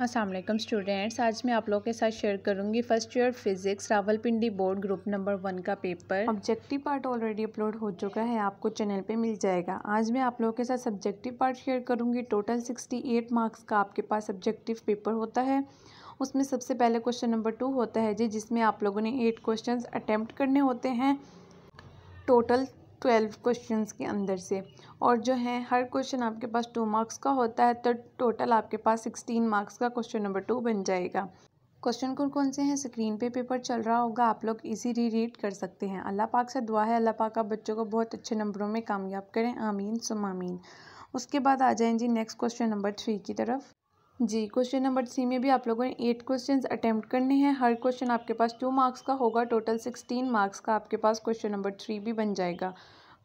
Aslam students आज मैं आप लोगों के साथ शेयर करूंगी first year physics Rawalpindi board group number one का paper objective part already upload हो चुका है आपको चैनल पे मिल जाएगा आज मैं आप लोगों के साथ सब्जेक्टिव पार्ट शेयर करूंगी टोटल सिक्सटी एट मार्क्स का आपके पास सब्जेक्टिव पेपर होता है उसमें सबसे पहले क्वेश्चन नंबर टू होता है जी जिसमें आप लोगों ने एट क्वेश्चन अटैम्प्ट करने होते हैं टोटल ट्वेल्व क्वेश्चंस के अंदर से और जो है हर क्वेश्चन आपके पास टू मार्क्स का होता है तो टोटल आपके पास सिक्सटीन मार्क्स का क्वेश्चन नंबर टू बन जाएगा क्वेश्चन कौन कौन से हैं स्क्रीन पे पेपर चल रहा होगा आप लोग री रीड कर सकते हैं अल्लाह पाक से दुआ है अल्लाह पाक आप बच्चों को बहुत अच्छे नंबरों में कामयाब करें आमीन सुमामीन उसके बाद आ जाएं जी नेक्स्ट क्वेश्चन नंबर थ्री की तरफ जी क्वेश्चन नंबर सी में भी आप लोगों ने एट क्वेश्चंस अटैम्प्ट करने हैं हर क्वेश्चन आपके पास टू मार्क्स का होगा टोटल सिक्सटीन मार्क्स का आपके पास क्वेश्चन नंबर थ्री भी बन जाएगा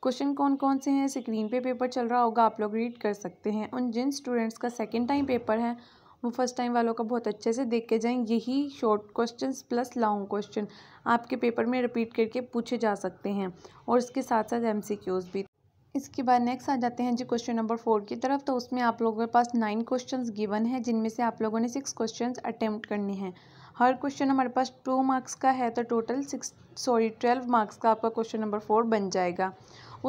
क्वेश्चन कौन कौन से हैं स्क्रीन पे पेपर चल रहा होगा आप लोग रीड कर सकते हैं उन जिन स्टूडेंट्स का सेकेंड टाइम पेपर है वो फर्स्ट टाइम वालों का बहुत अच्छे से देख के जाएँ यही short question plus long question आपके पेपर में रिपीट करके पूछे जा सकते हैं और इसके साथ साथ एम भी इसके बाद नेक्स्ट आ जाते हैं जी क्वेश्चन नंबर फोर की तरफ तो उसमें आप लोगों के पास नाइन क्वेश्चन गिवन है जिनमें से आप लोगों ने सिक्स क्वेश्चन अटैम्प्ट करने हैं हर क्वेश्चन हमारे पास टू मार्क्स का है तो total six sorry twelve marks का आपका क्वेश्चन नंबर फोर बन जाएगा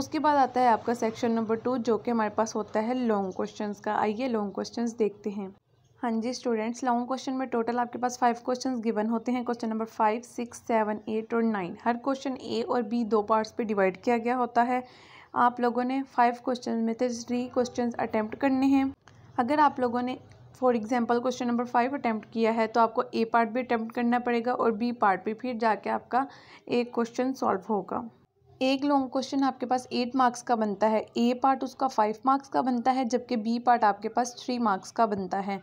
उसके बाद आता है आपका सेक्शन नंबर टू जो कि हमारे पास होता है लॉन्ग क्वेश्चन का आइए लॉन्ग क्वेश्चन देखते हैं हाँ जी स्टूडेंट्स लॉन्ग क्वेश्चन में टोटल आपके पास फाइव क्वेश्चन गिवन होते हैं question number five six seven eight और नाइन हर क्वेश्चन ए और बी दो पार्ट्स पे डिवाइड किया गया होता है आप लोगों ने फाइव क्वेश्चन में से थ्री क्वेश्चन अटैम्प्ट करने हैं अगर आप लोगों ने for example question number five attempt किया है तो आपको ए पार्ट भी अटैम्प्ट करना पड़ेगा और बी पार्ट भी फिर जाके आपका एक क्वेश्चन सॉल्व होगा एक लॉन्ग क्वेश्चन आपके पास एट मार्क्स का बनता है ए पार्ट उसका फाइव मार्क्स का बनता है जबकि बी पार्ट आपके पास थ्री मार्क्स का बनता है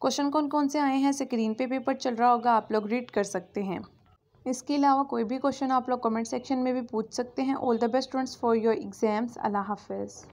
क्वेश्चन कौन कौन से आए हैं स्क्रीन पे पेपर चल रहा होगा आप लोग रीड कर सकते हैं इसके अलावा कोई भी क्वेश्चन आप लोग कमेंट सेक्शन में भी पूछ सकते हैं all the best students for your exams अल्लाह हाफिज़